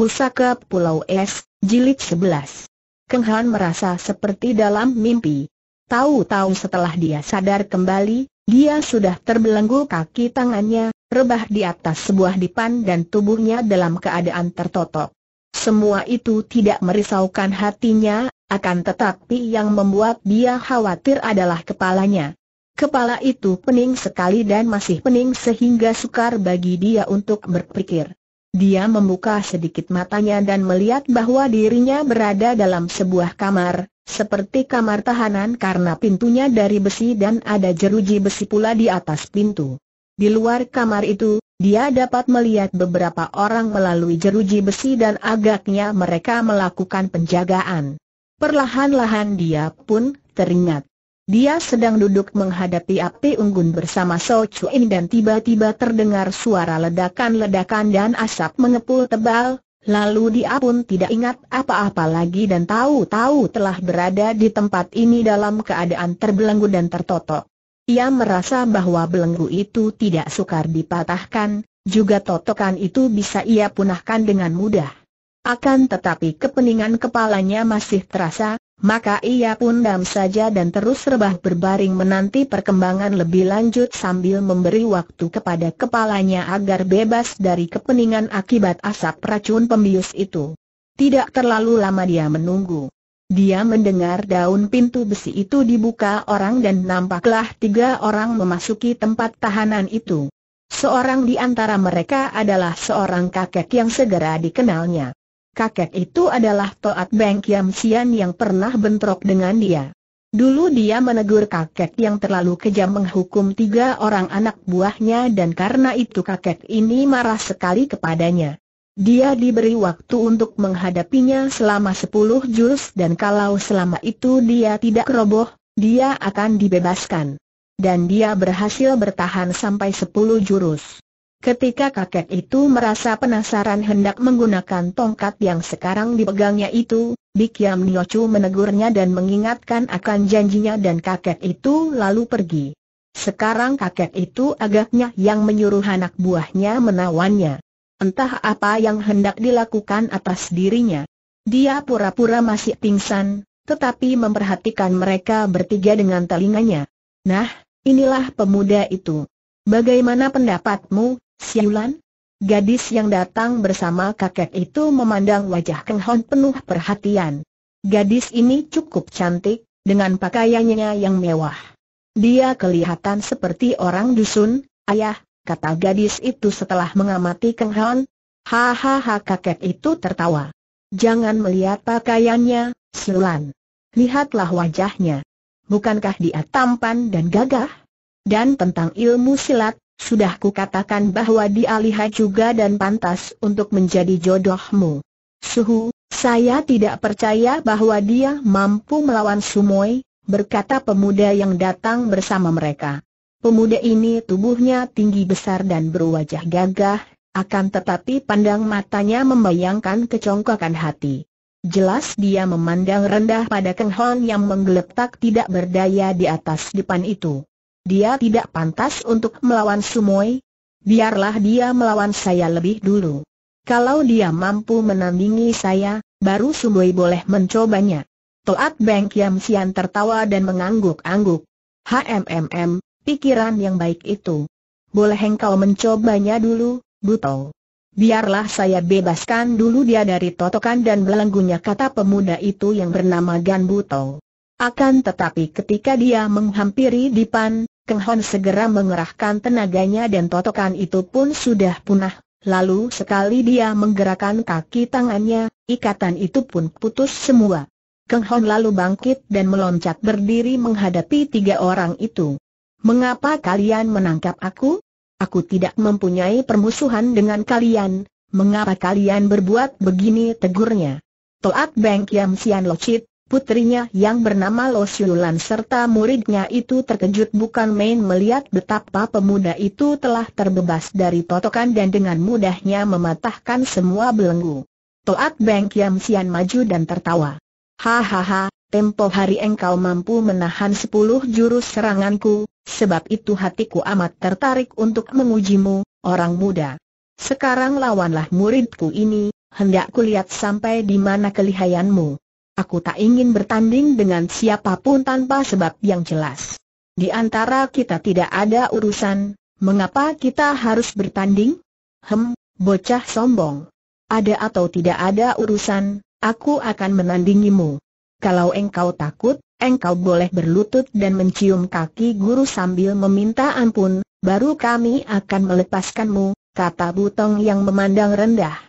Pusaka Pulau Es, Jilid 11. Keng Han merasa seperti dalam mimpi. Tahu-tahu setelah dia sadar kembali, dia sudah terbelenggu kaki tangannya, rebah di atas sebuah dipan dan tubuhnya dalam keadaan tertotok. Semua itu tidak merisaukan hatinya, akan tetapi yang membuat dia khawatir adalah kepalanya. Kepala itu pening sekali dan masih pening sehingga sukar bagi dia untuk berpikir. Dia membuka sedikit matanya dan melihat bahwa dirinya berada dalam sebuah kamar, seperti kamar tahanan karena pintunya dari besi dan ada jeruji besi pula di atas pintu. Di luar kamar itu, dia dapat melihat beberapa orang melalui jeruji besi dan agaknya mereka melakukan penjagaan. Perlahan-lahan dia pun teringat. Dia sedang duduk menghadapi api unggun bersama So Chuin dan tiba-tiba terdengar suara ledakan-ledakan dan asap mengepul tebal, lalu dia pun tidak ingat apa-apa lagi dan tahu-tahu telah berada di tempat ini dalam keadaan terbelenggu dan tertotok. Ia merasa bahwa belenggu itu tidak sukar dipatahkan, juga totokan itu bisa ia punahkan dengan mudah. Akan tetapi kepeningan kepalanya masih terasa, maka ia pun dam saja dan terus rebah berbaring menanti perkembangan lebih lanjut sambil memberi waktu kepada kepalanya agar bebas dari kepeningan akibat asap racun pembius itu. Tidak terlalu lama dia menunggu. Dia mendengar daun pintu besi itu dibuka orang dan nampaklah tiga orang memasuki tempat tahanan itu. Seorang di antara mereka adalah seorang kakek yang segera dikenalnya kakek itu adalah Toat Beng Kiam Sian yang pernah bentrok dengan dia. Dulu dia menegur kakek yang terlalu kejam menghukum tiga orang anak buahnya dan karena itu kakek ini marah sekali kepadanya. Dia diberi waktu untuk menghadapinya selama sepuluh jurus dan kalau selama itu dia tidak roboh, dia akan dibebaskan. Dan dia berhasil bertahan sampai sepuluh jurus. Ketika kakek itu merasa penasaran hendak menggunakan tongkat yang sekarang dipegangnya itu, Bikiam Niochu menegurnya dan mengingatkan akan janjinya dan kakek itu lalu pergi. Sekarang kakek itu agaknya yang menyuruh anak buahnya menawannya. Entah apa yang hendak dilakukan atas dirinya. Dia pura-pura masih pingsan, tetapi memperhatikan mereka bertiga dengan telinganya. Nah, inilah pemuda itu. Bagaimana pendapatmu, Siulan? Gadis yang datang bersama kakek itu memandang wajah Keng Hon penuh perhatian. Gadis ini cukup cantik, dengan pakaiannya yang mewah. Dia kelihatan seperti orang dusun, ayah, kata gadis itu setelah mengamati Keng Hon. Hahaha kakek itu tertawa. Jangan melihat pakaiannya, Siulan. Lihatlah wajahnya. Bukankah dia tampan dan gagah? Dan tentang ilmu silat, sudah kukatakan bahwa dia lihat juga dan pantas untuk menjadi jodohmu. Suhu, saya tidak percaya bahwa dia mampu melawan Sumoi, berkata pemuda yang datang bersama mereka. Pemuda ini tubuhnya tinggi besar dan berwajah gagah, akan tetapi pandang matanya membayangkan kecongkakan hati. Jelas dia memandang rendah pada Keng Hon yang menggeletak tidak berdaya di atas depan itu dia tidak pantas untuk melawan Sumoy. Biarlah dia melawan saya lebih dulu. Kalau dia mampu menandingi saya, baru Sumoy boleh mencobanya. Toat Beng Kiam Sian tertawa dan mengangguk-angguk. HMMM, pikiran yang baik itu. Boleh engkau mencobanya dulu, Buto. Biarlah saya bebaskan dulu dia dari totokan dan belenggunya kata pemuda itu yang bernama Gan Buto. Akan tetapi ketika dia menghampiri Dipan, Kehon segera mengerahkan tenaganya dan totokan itu pun sudah punah. Lalu sekali dia menggerakkan kaki tangannya, ikatan itu pun putus semua. Keng Hon lalu bangkit dan meloncat berdiri menghadapi tiga orang itu. Mengapa kalian menangkap aku? Aku tidak mempunyai permusuhan dengan kalian. Mengapa kalian berbuat begini tegurnya? Toat Beng Kiam Sian Lochit, Putrinya yang bernama Lo Siulan serta muridnya itu terkejut bukan main melihat betapa pemuda itu telah terbebas dari totokan dan dengan mudahnya mematahkan semua belenggu. Toat Beng Kiam Sian maju dan tertawa. Hahaha, tempo hari engkau mampu menahan sepuluh jurus seranganku, sebab itu hatiku amat tertarik untuk mengujimu, orang muda. Sekarang lawanlah muridku ini, hendak kulihat sampai di mana kelihayanmu. Aku tak ingin bertanding dengan siapapun tanpa sebab yang jelas. Di antara kita tidak ada urusan, mengapa kita harus bertanding? Hem, bocah sombong. Ada atau tidak ada urusan, aku akan menandingimu. Kalau engkau takut, engkau boleh berlutut dan mencium kaki guru sambil meminta ampun, baru kami akan melepaskanmu, kata Butong yang memandang rendah.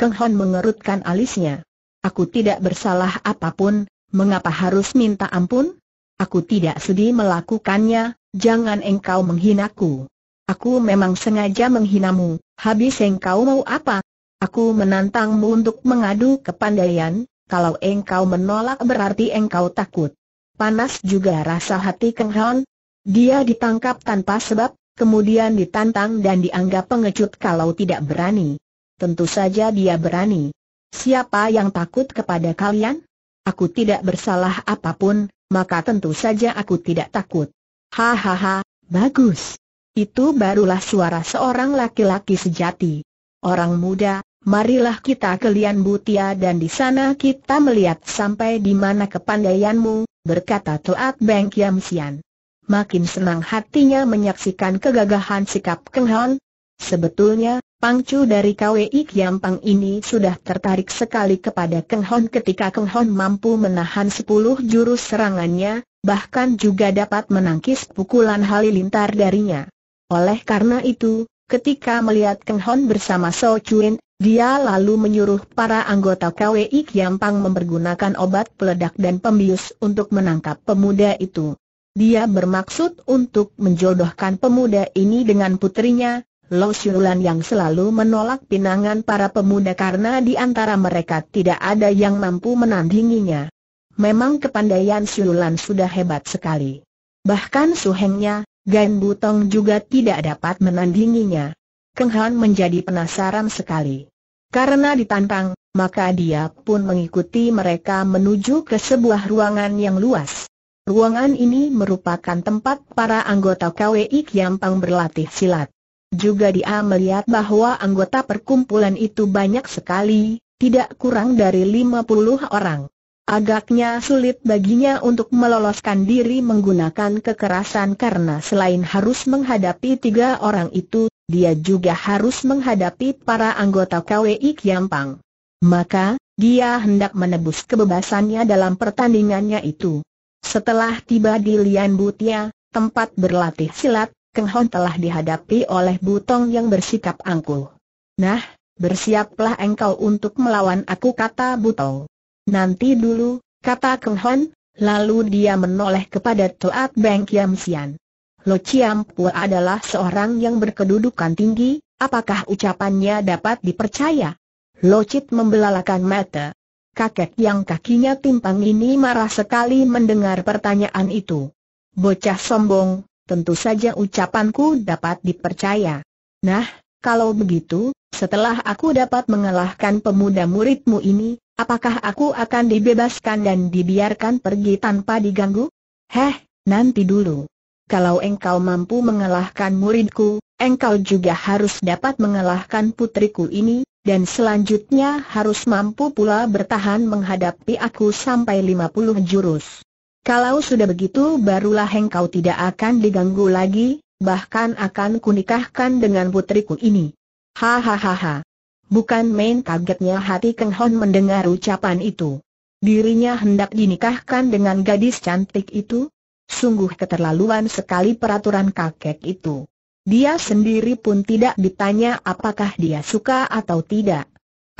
Keng Hon mengerutkan alisnya. Aku tidak bersalah apapun, mengapa harus minta ampun? Aku tidak sedih melakukannya, jangan engkau menghinaku. Aku memang sengaja menghinamu, habis engkau mau apa? Aku menantangmu untuk mengadu ke kepandaian, kalau engkau menolak berarti engkau takut. Panas juga rasa hati Keng Hon. Dia ditangkap tanpa sebab, kemudian ditantang dan dianggap pengecut kalau tidak berani. Tentu saja dia berani. Siapa yang takut kepada kalian? Aku tidak bersalah apapun, maka tentu saja aku tidak takut. Hahaha, bagus. Itu barulah suara seorang laki-laki sejati. Orang muda, marilah kita ke Lian Butia dan di sana kita melihat sampai di mana kepandaianmu, berkata Toat Beng Kiam Sian. Makin senang hatinya menyaksikan kegagahan sikap Keng Hon, Sebetulnya, pangcu dari KWI Kiampang ini sudah tertarik sekali kepada Keng Hon ketika Keng Hon mampu menahan sepuluh jurus serangannya, bahkan juga dapat menangkis pukulan halilintar darinya. Oleh karena itu, ketika melihat Keng Hon bersama So Chuen, dia lalu menyuruh para anggota KWI Kiampang mempergunakan obat peledak dan pembius untuk menangkap pemuda itu. Dia bermaksud untuk menjodohkan pemuda ini dengan putrinya, Lo Siulan yang selalu menolak pinangan para pemuda karena di antara mereka tidak ada yang mampu menandinginya. Memang kepandaian Siulan sudah hebat sekali. Bahkan suhengnya, Gan Butong juga tidak dapat menandinginya. Keng Han menjadi penasaran sekali. Karena ditantang, maka dia pun mengikuti mereka menuju ke sebuah ruangan yang luas. Ruangan ini merupakan tempat para anggota KWI Kiampang berlatih silat. Juga dia melihat bahwa anggota perkumpulan itu banyak sekali, tidak kurang dari 50 orang. Agaknya sulit baginya untuk meloloskan diri menggunakan kekerasan karena selain harus menghadapi tiga orang itu, dia juga harus menghadapi para anggota KWI Kiampang. Maka, dia hendak menebus kebebasannya dalam pertandingannya itu. Setelah tiba di Lian Butia, tempat berlatih silat, Keng Hon telah dihadapi oleh Butong yang bersikap angkuh. Nah, bersiaplah engkau untuk melawan aku kata Butong. Nanti dulu, kata Keng Hon, lalu dia menoleh kepada Toat Beng Kiam Sian. Lo Chiam Pua adalah seorang yang berkedudukan tinggi, apakah ucapannya dapat dipercaya? Lo Chit membelalakan mata. Kakek yang kakinya timpang ini marah sekali mendengar pertanyaan itu. Bocah sombong, tentu saja ucapanku dapat dipercaya. Nah, kalau begitu, setelah aku dapat mengalahkan pemuda muridmu ini, apakah aku akan dibebaskan dan dibiarkan pergi tanpa diganggu? Heh, nanti dulu. Kalau engkau mampu mengalahkan muridku, engkau juga harus dapat mengalahkan putriku ini, dan selanjutnya harus mampu pula bertahan menghadapi aku sampai 50 jurus. Kalau sudah begitu barulah engkau tidak akan diganggu lagi, bahkan akan kunikahkan dengan putriku ini. Hahaha. Bukan main kagetnya hati Keng Hon mendengar ucapan itu. Dirinya hendak dinikahkan dengan gadis cantik itu? Sungguh keterlaluan sekali peraturan kakek itu. Dia sendiri pun tidak ditanya apakah dia suka atau tidak.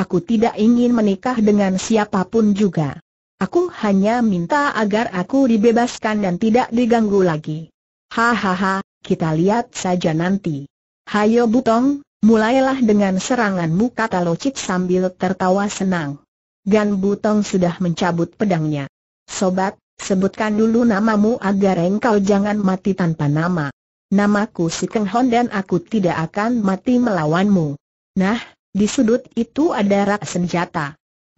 Aku tidak ingin menikah dengan siapapun juga. Aku hanya minta agar aku dibebaskan dan tidak diganggu lagi. Hahaha, kita lihat saja nanti. Hayo Butong, mulailah dengan seranganmu kata Locit sambil tertawa senang. Gan Butong sudah mencabut pedangnya. Sobat, sebutkan dulu namamu agar engkau jangan mati tanpa nama. Namaku si Keng Hon dan aku tidak akan mati melawanmu. Nah, di sudut itu ada rak senjata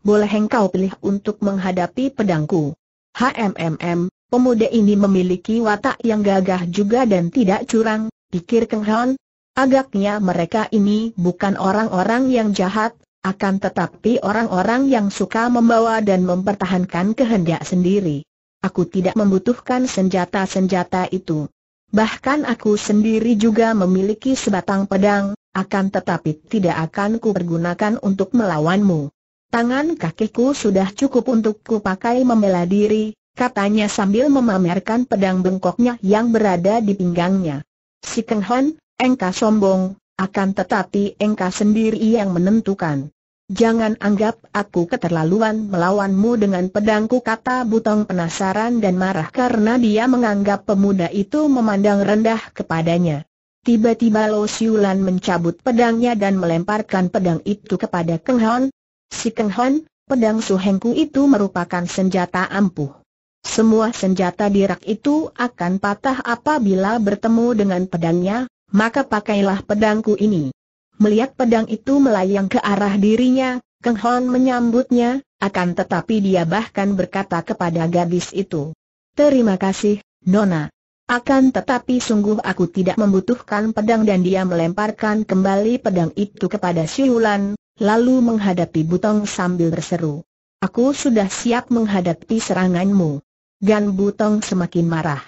boleh engkau pilih untuk menghadapi pedangku. HMMM, pemuda ini memiliki watak yang gagah juga dan tidak curang, pikir Keng Hon. Agaknya mereka ini bukan orang-orang yang jahat, akan tetapi orang-orang yang suka membawa dan mempertahankan kehendak sendiri. Aku tidak membutuhkan senjata-senjata itu. Bahkan aku sendiri juga memiliki sebatang pedang, akan tetapi tidak akan kupergunakan untuk melawanmu tangan kakiku sudah cukup untuk pakai membela diri, katanya sambil memamerkan pedang bengkoknya yang berada di pinggangnya. Si Keng Hon, engkau sombong, akan tetapi engkau sendiri yang menentukan. Jangan anggap aku keterlaluan melawanmu dengan pedangku kata Butong penasaran dan marah karena dia menganggap pemuda itu memandang rendah kepadanya. Tiba-tiba Lo Siulan mencabut pedangnya dan melemparkan pedang itu kepada Keng Hon, Si Keng Hon, pedang Su Hengku itu merupakan senjata ampuh. Semua senjata di rak itu akan patah apabila bertemu dengan pedangnya, maka pakailah pedangku ini. Melihat pedang itu melayang ke arah dirinya, Keng Hon menyambutnya, akan tetapi dia bahkan berkata kepada gadis itu, Terima kasih, Nona. Akan tetapi sungguh aku tidak membutuhkan pedang dan dia melemparkan kembali pedang itu kepada Siulan, lalu menghadapi Butong sambil berseru. Aku sudah siap menghadapi seranganmu. Gan Butong semakin marah.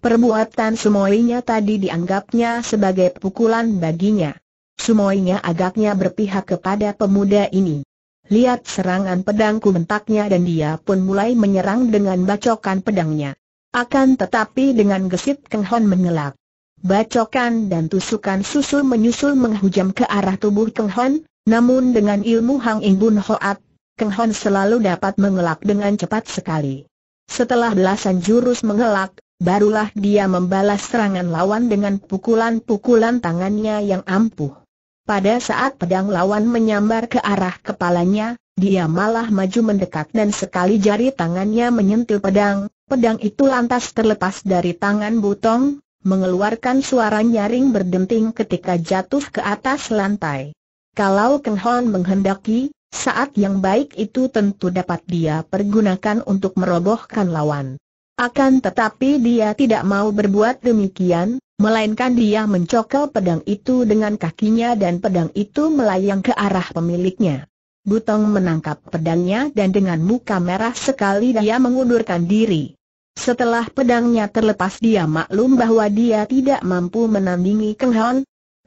Perbuatan Sumoinya tadi dianggapnya sebagai pukulan baginya. Sumoinya agaknya berpihak kepada pemuda ini. Lihat serangan pedangku bentaknya dan dia pun mulai menyerang dengan bacokan pedangnya. Akan tetapi dengan gesit Keng Hon mengelak. Bacokan dan tusukan susul menyusul menghujam ke arah tubuh Keng Hon, namun dengan ilmu Hang In Bun Hoat, Keng Hon selalu dapat mengelak dengan cepat sekali. Setelah belasan jurus mengelak, barulah dia membalas serangan lawan dengan pukulan-pukulan tangannya yang ampuh. Pada saat pedang lawan menyambar ke arah kepalanya, dia malah maju mendekat dan sekali jari tangannya menyentil pedang, pedang itu lantas terlepas dari tangan Butong, mengeluarkan suara nyaring berdenting ketika jatuh ke atas lantai. Kalau Ken Hon menghendaki, saat yang baik itu tentu dapat dia pergunakan untuk merobohkan lawan. Akan tetapi dia tidak mau berbuat demikian, melainkan dia mencokel pedang itu dengan kakinya dan pedang itu melayang ke arah pemiliknya. Butong menangkap pedangnya dan dengan muka merah sekali dia mengundurkan diri. Setelah pedangnya terlepas dia maklum bahwa dia tidak mampu menandingi Keng Hon,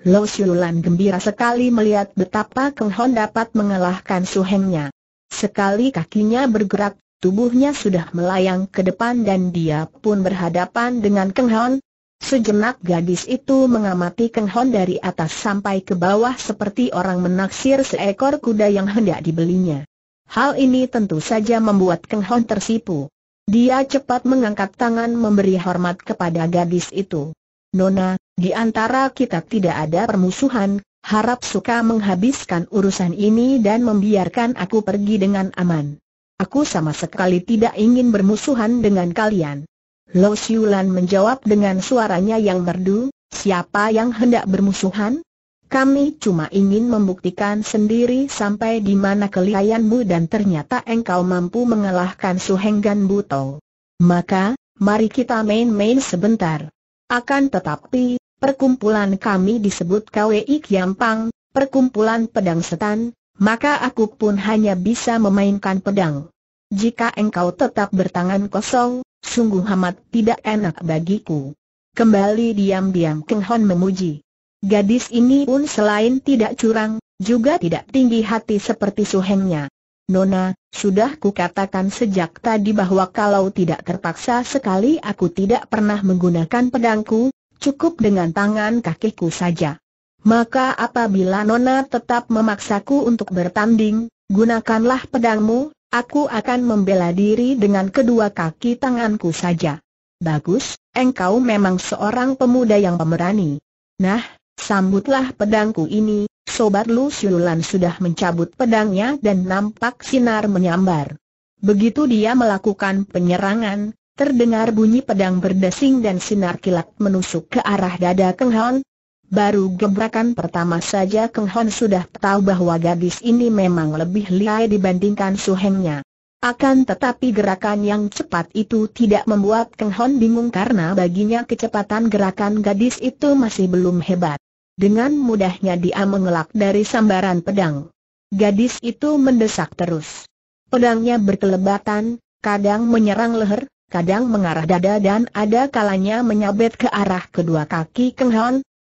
Lo Siulan gembira sekali melihat betapa Keng Hon dapat mengalahkan suhengnya. Sekali kakinya bergerak, tubuhnya sudah melayang ke depan dan dia pun berhadapan dengan Keng Hon. Sejenak gadis itu mengamati Keng Hon dari atas sampai ke bawah seperti orang menaksir seekor kuda yang hendak dibelinya. Hal ini tentu saja membuat Keng Hon tersipu. Dia cepat mengangkat tangan memberi hormat kepada gadis itu. Nona, di antara kita tidak ada permusuhan, harap suka menghabiskan urusan ini dan membiarkan aku pergi dengan aman. Aku sama sekali tidak ingin bermusuhan dengan kalian. Lo Siulan menjawab dengan suaranya yang merdu, siapa yang hendak bermusuhan? Kami cuma ingin membuktikan sendiri sampai di mana kelihayanmu dan ternyata engkau mampu mengalahkan Suhenggan Buto. Maka, mari kita main-main sebentar. Akan tetapi, perkumpulan kami disebut KWI Kiampang, perkumpulan pedang setan, maka aku pun hanya bisa memainkan pedang. Jika engkau tetap bertangan kosong, sungguh amat tidak enak bagiku. Kembali diam-diam Keng Hon memuji. Gadis ini pun selain tidak curang, juga tidak tinggi hati seperti suhengnya. Nona, sudah ku katakan sejak tadi bahwa kalau tidak terpaksa sekali aku tidak pernah menggunakan pedangku, cukup dengan tangan kakiku saja. Maka apabila Nona tetap memaksaku untuk bertanding, gunakanlah pedangmu, aku akan membela diri dengan kedua kaki tanganku saja. Bagus, engkau memang seorang pemuda yang pemberani. Nah, sambutlah pedangku ini, Sobat Lu Siulan sudah mencabut pedangnya dan nampak sinar menyambar. Begitu dia melakukan penyerangan, terdengar bunyi pedang berdesing dan sinar kilat menusuk ke arah dada Keng Hon. Baru gebrakan pertama saja Keng Hon sudah tahu bahwa gadis ini memang lebih lihai dibandingkan suhengnya. Akan tetapi gerakan yang cepat itu tidak membuat Keng Hon bingung karena baginya kecepatan gerakan gadis itu masih belum hebat. Dengan mudahnya dia mengelak dari sambaran pedang. Gadis itu mendesak terus. Pedangnya berkelebatan, kadang menyerang leher, kadang mengarah dada dan ada kalanya menyabet ke arah kedua kaki Keng Hon.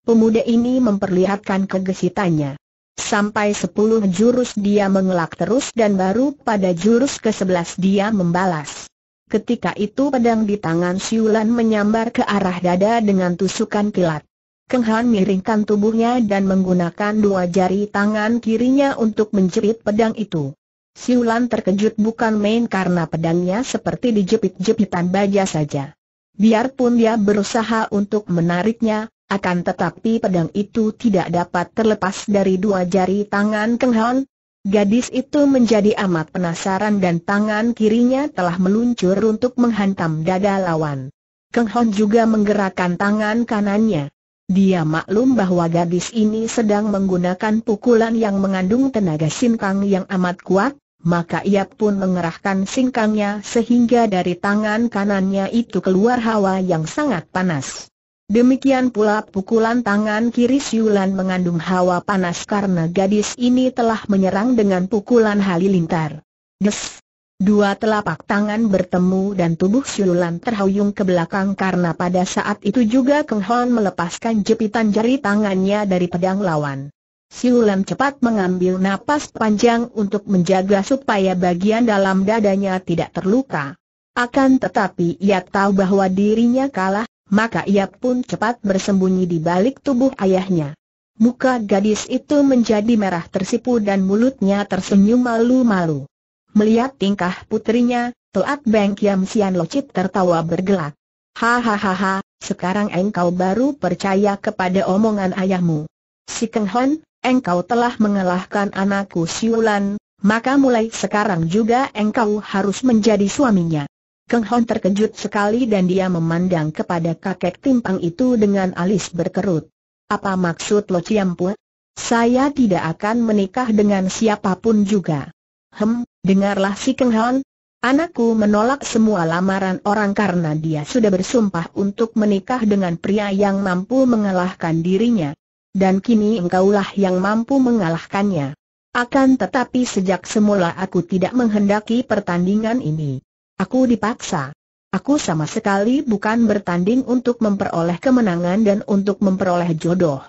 Pemuda ini memperlihatkan kegesitannya. Sampai sepuluh jurus dia mengelak terus dan baru pada jurus ke-11 dia membalas. Ketika itu pedang di tangan Siulan menyambar ke arah dada dengan tusukan kilat. Keng Han miringkan tubuhnya dan menggunakan dua jari tangan kirinya untuk menjepit pedang itu. Siulan terkejut bukan main karena pedangnya seperti dijepit-jepitan baja saja. Biarpun dia berusaha untuk menariknya, akan tetapi pedang itu tidak dapat terlepas dari dua jari tangan Keng Han. Gadis itu menjadi amat penasaran dan tangan kirinya telah meluncur untuk menghantam dada lawan. Keng Han juga menggerakkan tangan kanannya. Dia maklum bahwa gadis ini sedang menggunakan pukulan yang mengandung tenaga singkang yang amat kuat, maka ia pun mengerahkan singkangnya sehingga dari tangan kanannya itu keluar hawa yang sangat panas. Demikian pula pukulan tangan kiri Siulan mengandung hawa panas karena gadis ini telah menyerang dengan pukulan halilintar. Des! Dua telapak tangan bertemu dan tubuh Siulan terhuyung ke belakang karena pada saat itu juga Keng Hon melepaskan jepitan jari tangannya dari pedang lawan. Siulan cepat mengambil napas panjang untuk menjaga supaya bagian dalam dadanya tidak terluka. Akan tetapi ia tahu bahwa dirinya kalah, maka ia pun cepat bersembunyi di balik tubuh ayahnya. Muka gadis itu menjadi merah tersipu dan mulutnya tersenyum malu-malu. Melihat tingkah putrinya, Toat Beng Kiam Sian Locit tertawa bergelak. Hahaha, sekarang engkau baru percaya kepada omongan ayahmu. Si Keng Hon, engkau telah mengalahkan anakku Siulan, maka mulai sekarang juga engkau harus menjadi suaminya. Keng Hon terkejut sekali dan dia memandang kepada kakek timpang itu dengan alis berkerut. Apa maksud Lo Ciampu? Saya tidak akan menikah dengan siapapun juga. Hem, dengarlah si Keng Hon, Anakku menolak semua lamaran orang karena dia sudah bersumpah untuk menikah dengan pria yang mampu mengalahkan dirinya. Dan kini engkaulah yang mampu mengalahkannya. Akan tetapi sejak semula aku tidak menghendaki pertandingan ini. Aku dipaksa. Aku sama sekali bukan bertanding untuk memperoleh kemenangan dan untuk memperoleh jodoh.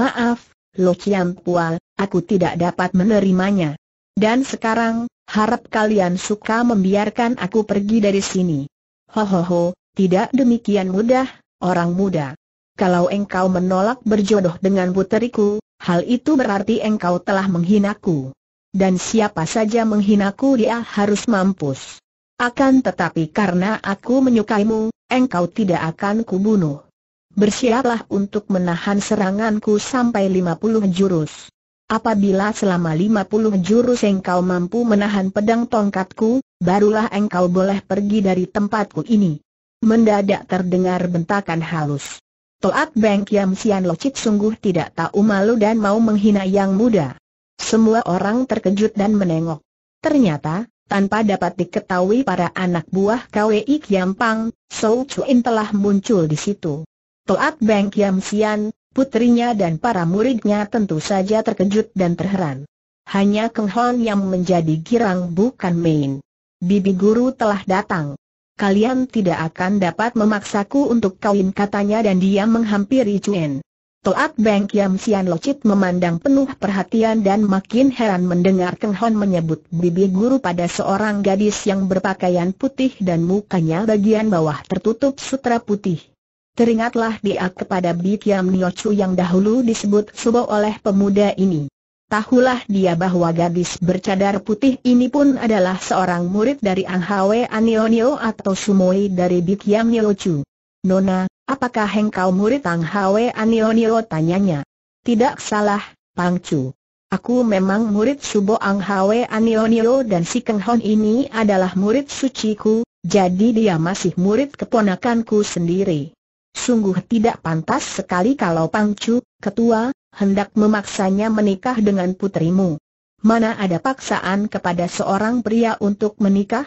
Maaf, Lo Chiang Pua, aku tidak dapat menerimanya. Dan sekarang, harap kalian suka membiarkan aku pergi dari sini. Ho ho ho, tidak demikian mudah, orang muda. Kalau engkau menolak berjodoh dengan puteriku, hal itu berarti engkau telah menghinaku. Dan siapa saja menghinaku dia harus mampus. Akan tetapi karena aku menyukaimu, engkau tidak akan kubunuh. Bersiaplah untuk menahan seranganku sampai 50 jurus. Apabila selama 50 jurus engkau mampu menahan pedang tongkatku, barulah engkau boleh pergi dari tempatku ini. Mendadak terdengar bentakan halus. Toat Beng Kiam Sian Locit sungguh tidak tahu malu dan mau menghina yang muda. Semua orang terkejut dan menengok. Ternyata, tanpa dapat diketahui para anak buah KWI Kiam Pang, Sou Chuin telah muncul di situ. Toat Beng Kiam Sian, putrinya dan para muridnya tentu saja terkejut dan terheran. Hanya Keng Hon yang menjadi girang bukan main. Bibi guru telah datang. Kalian tidak akan dapat memaksaku untuk kawin katanya dan dia menghampiri Chuen. Toat Beng Kiam Sian Locit memandang penuh perhatian dan makin heran mendengar Keng Hon menyebut bibi guru pada seorang gadis yang berpakaian putih dan mukanya bagian bawah tertutup sutra putih. Teringatlah dia kepada Nio Niochu yang dahulu disebut Subo oleh pemuda ini. Tahulah dia bahwa gadis bercadar putih ini pun adalah seorang murid dari Ang Hwe Anionio atau Sumoi dari Nio Niochu. Nona, apakah engkau murid Ang Hwe Anionio tanyanya? Tidak salah, Pangcu. Aku memang murid Subo Ang Hwe Anionio dan si Keng Hon ini adalah murid suciku, jadi dia masih murid keponakanku sendiri sungguh tidak pantas sekali kalau Pangcu, ketua, hendak memaksanya menikah dengan putrimu. Mana ada paksaan kepada seorang pria untuk menikah?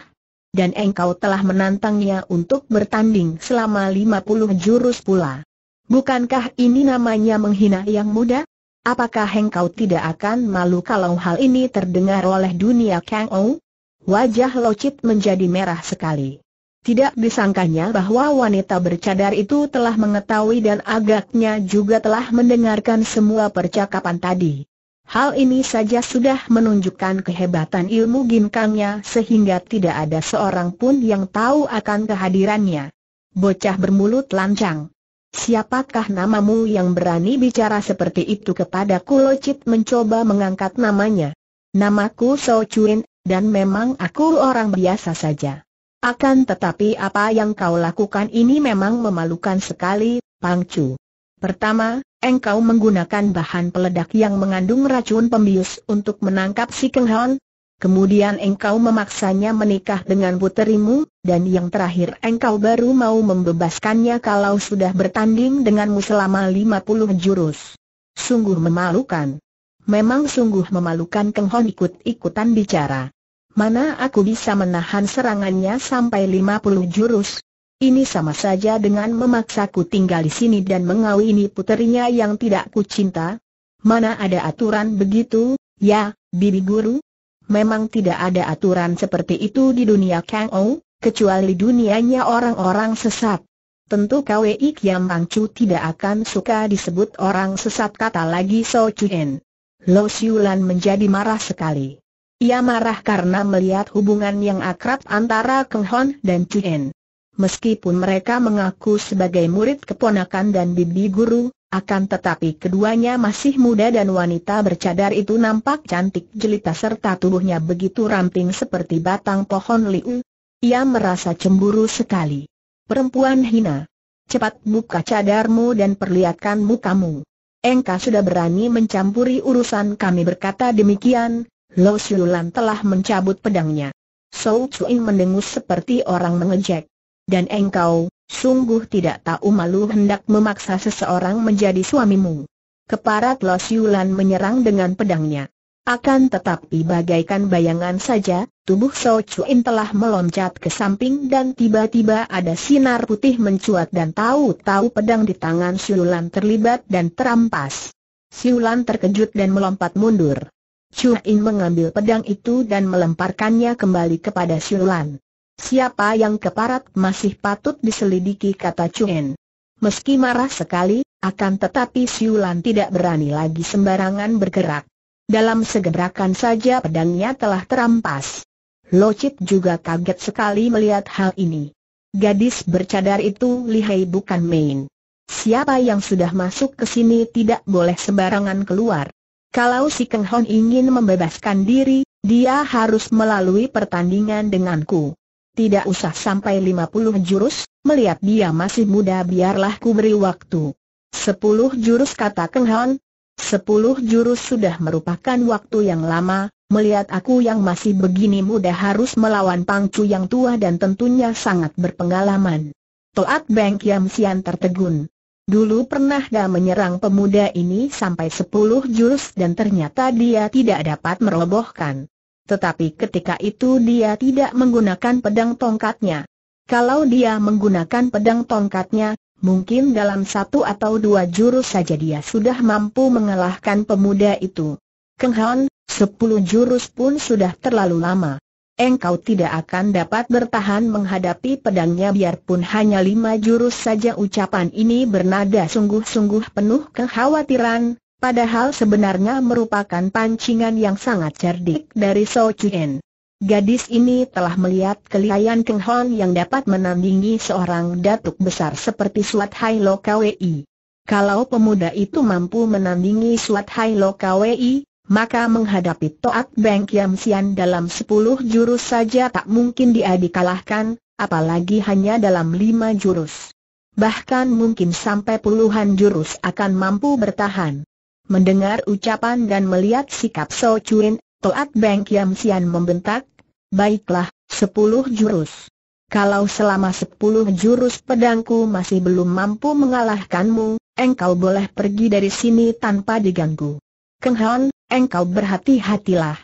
Dan engkau telah menantangnya untuk bertanding selama 50 jurus pula. Bukankah ini namanya menghina yang muda? Apakah engkau tidak akan malu kalau hal ini terdengar oleh dunia Kang Ou? Wajah Locit menjadi merah sekali. Tidak disangkanya bahwa wanita bercadar itu telah mengetahui dan agaknya juga telah mendengarkan semua percakapan tadi. Hal ini saja sudah menunjukkan kehebatan ilmu ginkangnya sehingga tidak ada seorang pun yang tahu akan kehadirannya. Bocah bermulut lancang. Siapakah namamu yang berani bicara seperti itu kepada Kulocit mencoba mengangkat namanya? Namaku So Chuin, dan memang aku orang biasa saja. Akan tetapi apa yang kau lakukan ini memang memalukan sekali, Pangcu. Pertama, engkau menggunakan bahan peledak yang mengandung racun pembius untuk menangkap si Keng Hon. Kemudian engkau memaksanya menikah dengan puterimu, dan yang terakhir engkau baru mau membebaskannya kalau sudah bertanding denganmu selama 50 jurus. Sungguh memalukan. Memang sungguh memalukan Keng Hon ikut-ikutan bicara mana aku bisa menahan serangannya sampai 50 jurus. Ini sama saja dengan memaksaku tinggal di sini dan mengawini puterinya yang tidak ku cinta. Mana ada aturan begitu, ya, bibi guru? Memang tidak ada aturan seperti itu di dunia Kang Ou, kecuali dunianya orang-orang sesat. Tentu KWI Kiam Chu tidak akan suka disebut orang sesat kata lagi So En. Lo Siulan menjadi marah sekali. Ia marah karena melihat hubungan yang akrab antara Keng Hon dan Chuen. Meskipun mereka mengaku sebagai murid keponakan dan bibi guru, akan tetapi keduanya masih muda dan wanita bercadar itu nampak cantik jelita serta tubuhnya begitu ramping seperti batang pohon liu. Ia merasa cemburu sekali. Perempuan hina. Cepat buka cadarmu dan perlihatkan mukamu. Engkau sudah berani mencampuri urusan kami berkata demikian, Lo Siulan telah mencabut pedangnya. Sou Cui mendengus seperti orang mengejek. Dan engkau, sungguh tidak tahu malu hendak memaksa seseorang menjadi suamimu. Keparat Lo Siulan menyerang dengan pedangnya. Akan tetapi bagaikan bayangan saja, tubuh Sou Chuin telah meloncat ke samping dan tiba-tiba ada sinar putih mencuat dan tahu-tahu pedang di tangan Siulan terlibat dan terampas. Siulan terkejut dan melompat mundur. Chuin mengambil pedang itu dan melemparkannya kembali kepada Siulan. Siapa yang keparat masih patut diselidiki kata Chuin. Meski marah sekali, akan tetapi Siulan tidak berani lagi sembarangan bergerak. Dalam segerakan saja pedangnya telah terampas. Locit juga kaget sekali melihat hal ini. Gadis bercadar itu lihai bukan main. Siapa yang sudah masuk ke sini tidak boleh sembarangan keluar. Kalau si Keng Hon ingin membebaskan diri, dia harus melalui pertandingan denganku. Tidak usah sampai 50 jurus, melihat dia masih muda biarlah ku beri waktu. Sepuluh jurus kata Keng Hon. 10 jurus sudah merupakan waktu yang lama, melihat aku yang masih begini muda harus melawan Pangcu yang tua dan tentunya sangat berpengalaman. Toat Beng Kiam Sian tertegun. Dulu pernah dah menyerang pemuda ini sampai sepuluh jurus dan ternyata dia tidak dapat merobohkan. Tetapi ketika itu dia tidak menggunakan pedang tongkatnya. Kalau dia menggunakan pedang tongkatnya, mungkin dalam satu atau dua jurus saja dia sudah mampu mengalahkan pemuda itu. Keng Hon, sepuluh jurus pun sudah terlalu lama engkau tidak akan dapat bertahan menghadapi pedangnya biarpun hanya lima jurus saja ucapan ini bernada sungguh-sungguh penuh kekhawatiran, padahal sebenarnya merupakan pancingan yang sangat cerdik dari So Chuen. Gadis ini telah melihat kelihayan Keng Hon yang dapat menandingi seorang datuk besar seperti Suat Hai Lo Kwei. Kalau pemuda itu mampu menandingi Suat Hai Lo Kwei, maka menghadapi Toak Beng Kiam Sian dalam sepuluh jurus saja tak mungkin dia dikalahkan, apalagi hanya dalam lima jurus. Bahkan mungkin sampai puluhan jurus akan mampu bertahan. Mendengar ucapan dan melihat sikap So Chuin, Toak Beng Kiam Sian membentak, Baiklah, sepuluh jurus. Kalau selama sepuluh jurus pedangku masih belum mampu mengalahkanmu, engkau boleh pergi dari sini tanpa diganggu. Keng Han, engkau berhati-hatilah.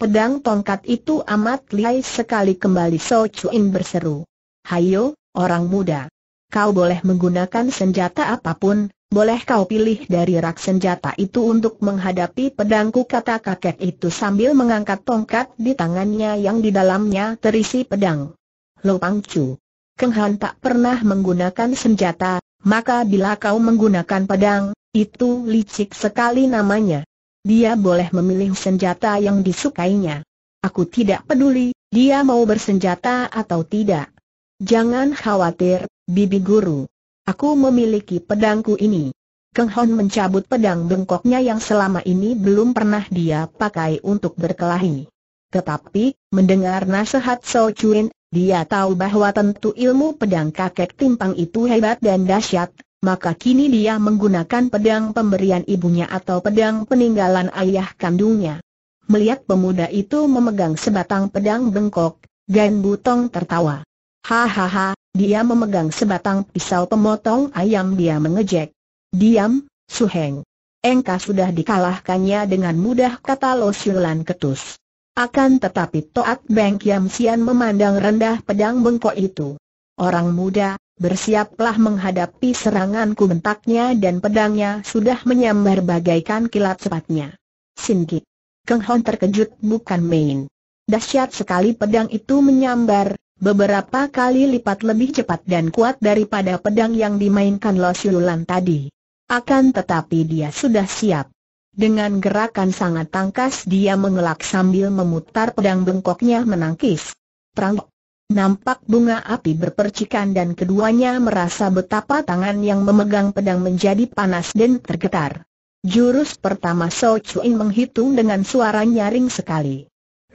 Pedang tongkat itu amat lihai sekali kembali So Chuin berseru. Hayo, orang muda. Kau boleh menggunakan senjata apapun, boleh kau pilih dari rak senjata itu untuk menghadapi pedangku kata kakek itu sambil mengangkat tongkat di tangannya yang di dalamnya terisi pedang. Lo Pangcu. Keng Han tak pernah menggunakan senjata, maka bila kau menggunakan pedang, itu licik sekali namanya dia boleh memilih senjata yang disukainya. Aku tidak peduli, dia mau bersenjata atau tidak. Jangan khawatir, bibi guru. Aku memiliki pedangku ini. Keng Hon mencabut pedang bengkoknya yang selama ini belum pernah dia pakai untuk berkelahi. Tetapi, mendengar nasihat So Chuen, dia tahu bahwa tentu ilmu pedang kakek timpang itu hebat dan dahsyat, maka kini dia menggunakan pedang pemberian ibunya atau pedang peninggalan ayah kandungnya. Melihat pemuda itu memegang sebatang pedang bengkok, Gan Butong tertawa. Hahaha, dia memegang sebatang pisau pemotong ayam dia mengejek. Diam, Su Heng. Engkau sudah dikalahkannya dengan mudah kata Lo Siulan ketus. Akan tetapi Toat Beng Kiam Sian memandang rendah pedang bengkok itu. Orang muda, Bersiaplah menghadapi seranganku bentaknya dan pedangnya sudah menyambar bagaikan kilat cepatnya. Singki. Keng Hon terkejut bukan main. Dahsyat sekali pedang itu menyambar, beberapa kali lipat lebih cepat dan kuat daripada pedang yang dimainkan Lo Siulan tadi. Akan tetapi dia sudah siap. Dengan gerakan sangat tangkas dia mengelak sambil memutar pedang bengkoknya menangkis. Perang Nampak bunga api berpercikan dan keduanya merasa betapa tangan yang memegang pedang menjadi panas dan tergetar. Jurus pertama So Chuin menghitung dengan suara nyaring sekali.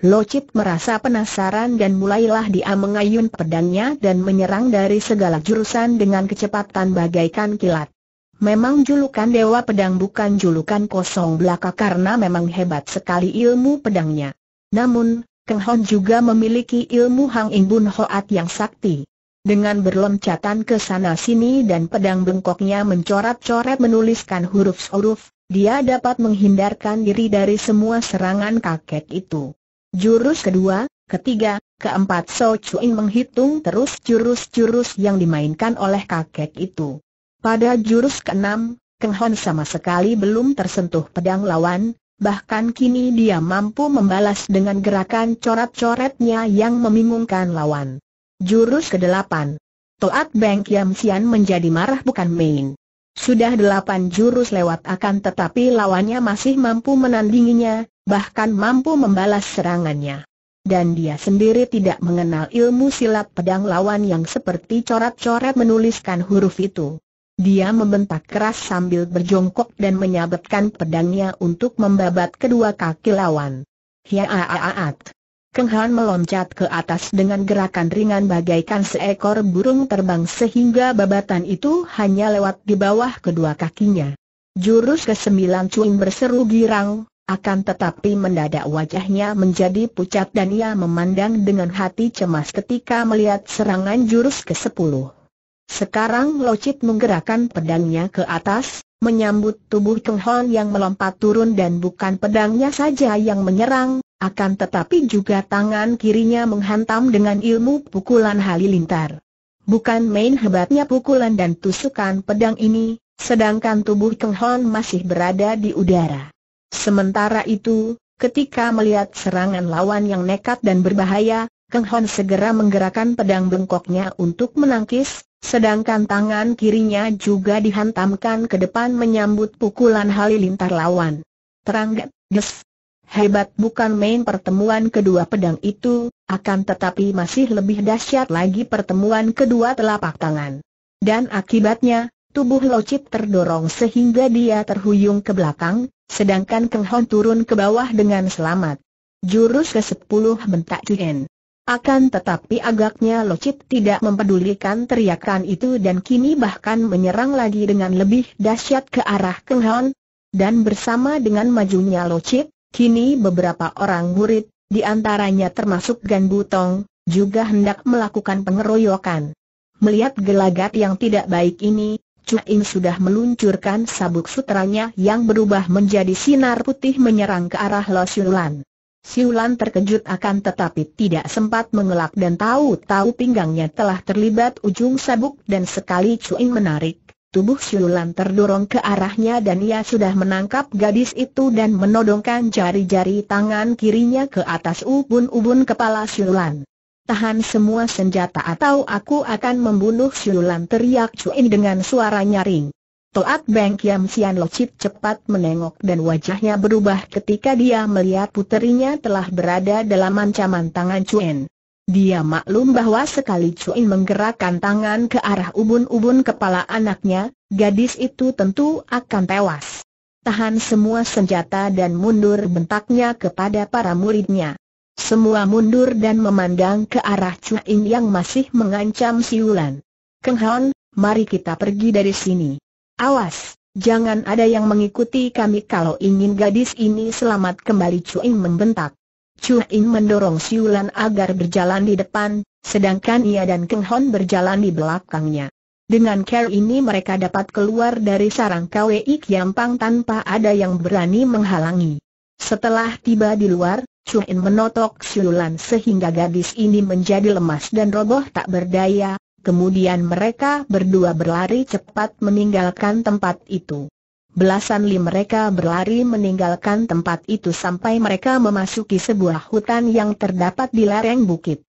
Lo Chip merasa penasaran dan mulailah dia mengayun pedangnya dan menyerang dari segala jurusan dengan kecepatan bagaikan kilat. Memang julukan Dewa Pedang bukan julukan kosong belaka karena memang hebat sekali ilmu pedangnya. Namun, Keng Hon juga memiliki ilmu Hang In Bun Hoat yang sakti. Dengan berloncatan ke sana-sini dan pedang bengkoknya mencorat-coret menuliskan huruf-huruf, dia dapat menghindarkan diri dari semua serangan kakek itu. Jurus kedua, ketiga, keempat So Chuin menghitung terus jurus-jurus yang dimainkan oleh kakek itu. Pada jurus keenam, Keng Hon sama sekali belum tersentuh pedang lawan, bahkan kini dia mampu membalas dengan gerakan coret-coretnya yang membingungkan lawan. Jurus ke-8 Toat Beng Kiam Sian menjadi marah bukan main. Sudah delapan jurus lewat akan tetapi lawannya masih mampu menandinginya, bahkan mampu membalas serangannya. Dan dia sendiri tidak mengenal ilmu silat pedang lawan yang seperti coret-coret menuliskan huruf itu. Dia membentak keras sambil berjongkok dan menyabetkan pedangnya untuk membabat kedua kaki lawan. Hiaaat! Keng Han meloncat ke atas dengan gerakan ringan bagaikan seekor burung terbang sehingga babatan itu hanya lewat di bawah kedua kakinya. Jurus ke kesembilan cuing berseru girang, akan tetapi mendadak wajahnya menjadi pucat dan ia memandang dengan hati cemas ketika melihat serangan jurus ke-10. Sekarang Locit menggerakkan pedangnya ke atas, menyambut tubuh Keng Hon yang melompat turun dan bukan pedangnya saja yang menyerang, akan tetapi juga tangan kirinya menghantam dengan ilmu pukulan halilintar. Bukan main hebatnya pukulan dan tusukan pedang ini, sedangkan tubuh Keng Hon masih berada di udara. Sementara itu, ketika melihat serangan lawan yang nekat dan berbahaya, Keng Hon segera menggerakkan pedang bengkoknya untuk menangkis, Sedangkan tangan kirinya juga dihantamkan ke depan menyambut pukulan halilintar lawan. Teranggat, Hebat bukan main pertemuan kedua pedang itu, akan tetapi masih lebih dahsyat lagi pertemuan kedua telapak tangan. Dan akibatnya, tubuh locit terdorong sehingga dia terhuyung ke belakang, sedangkan Keng turun ke bawah dengan selamat. Jurus ke-10 bentak Cuen. Akan tetapi agaknya Locit tidak mempedulikan teriakan itu dan kini bahkan menyerang lagi dengan lebih dahsyat ke arah Keng Hon. Dan bersama dengan majunya Locit, kini beberapa orang murid, di antaranya termasuk Gan Butong, juga hendak melakukan pengeroyokan. Melihat gelagat yang tidak baik ini, Chu In sudah meluncurkan sabuk sutranya yang berubah menjadi sinar putih menyerang ke arah Lo Xulan. Siulan terkejut akan tetapi tidak sempat mengelak dan tahu-tahu pinggangnya telah terlibat ujung sabuk dan sekali Cuing menarik. Tubuh Siulan terdorong ke arahnya dan ia sudah menangkap gadis itu dan menodongkan jari-jari tangan kirinya ke atas ubun-ubun kepala Siulan. Tahan semua senjata atau aku akan membunuh Siulan teriak cuing dengan suara nyaring. Toat Beng Kiam Sian Locit cepat menengok dan wajahnya berubah ketika dia melihat puterinya telah berada dalam ancaman tangan Cuen. Dia maklum bahwa sekali Cuen menggerakkan tangan ke arah ubun-ubun kepala anaknya, gadis itu tentu akan tewas. Tahan semua senjata dan mundur bentaknya kepada para muridnya. Semua mundur dan memandang ke arah Cuen yang masih mengancam siulan. Keng Hon, mari kita pergi dari sini. Awas, jangan ada yang mengikuti kami kalau ingin gadis ini selamat kembali Cuing membentak. Cuing mendorong Siulan agar berjalan di depan, sedangkan ia dan Keng Hon berjalan di belakangnya. Dengan care ini mereka dapat keluar dari sarang KWI Kiampang tanpa ada yang berani menghalangi. Setelah tiba di luar, Chuin menotok Siulan sehingga gadis ini menjadi lemas dan roboh tak berdaya, kemudian mereka berdua berlari cepat meninggalkan tempat itu. Belasan li mereka berlari meninggalkan tempat itu sampai mereka memasuki sebuah hutan yang terdapat di lereng bukit.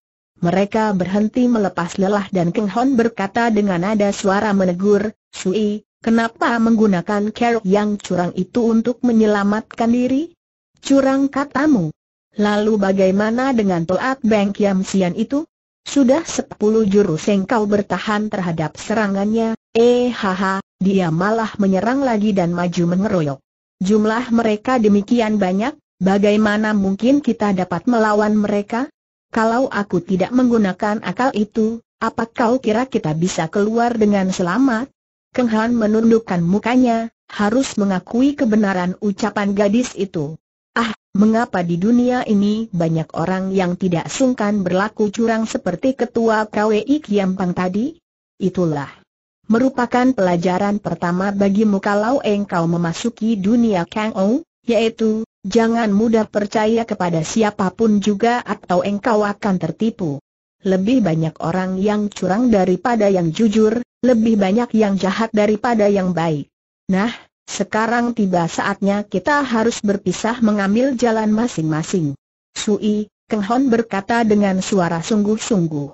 Mereka berhenti melepas lelah dan Keng Hon berkata dengan nada suara menegur, Sui, kenapa menggunakan keruk yang curang itu untuk menyelamatkan diri? Curang katamu. Lalu bagaimana dengan Toat Beng Kiam Sian itu? Sudah sepuluh jurus yang bertahan terhadap serangannya, eh haha, dia malah menyerang lagi dan maju mengeroyok. Jumlah mereka demikian banyak, bagaimana mungkin kita dapat melawan mereka? Kalau aku tidak menggunakan akal itu, apa kau kira kita bisa keluar dengan selamat? Keng menundukkan mukanya, harus mengakui kebenaran ucapan gadis itu. Mengapa di dunia ini banyak orang yang tidak sungkan berlaku curang seperti ketua KWI Pang tadi? Itulah merupakan pelajaran pertama bagimu kalau engkau memasuki dunia Kang Ou, yaitu, jangan mudah percaya kepada siapapun juga atau engkau akan tertipu. Lebih banyak orang yang curang daripada yang jujur, lebih banyak yang jahat daripada yang baik. Nah, sekarang tiba saatnya kita harus berpisah mengambil jalan masing-masing. Sui, Keng Hon berkata dengan suara sungguh-sungguh.